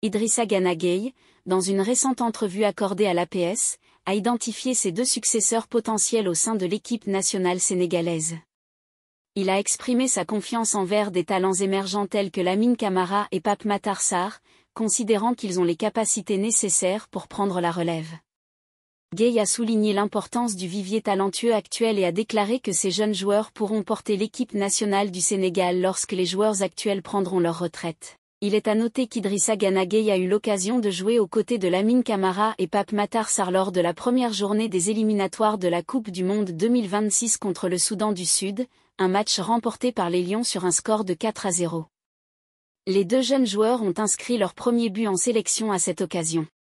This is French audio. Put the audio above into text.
Idrissa Gana Gueye, dans une récente entrevue accordée à l'APS, a identifié ses deux successeurs potentiels au sein de l'équipe nationale sénégalaise. Il a exprimé sa confiance envers des talents émergents tels que Lamine Camara et Pape Matarsar, considérant qu'ils ont les capacités nécessaires pour prendre la relève. Gay a souligné l'importance du vivier talentueux actuel et a déclaré que ces jeunes joueurs pourront porter l'équipe nationale du Sénégal lorsque les joueurs actuels prendront leur retraite. Il est à noter qu'Idrissa Ganagay a eu l'occasion de jouer aux côtés de Lamine Kamara et Pape Matar lors de la première journée des éliminatoires de la Coupe du Monde 2026 contre le Soudan du Sud, un match remporté par les Lions sur un score de 4 à 0. Les deux jeunes joueurs ont inscrit leur premier but en sélection à cette occasion.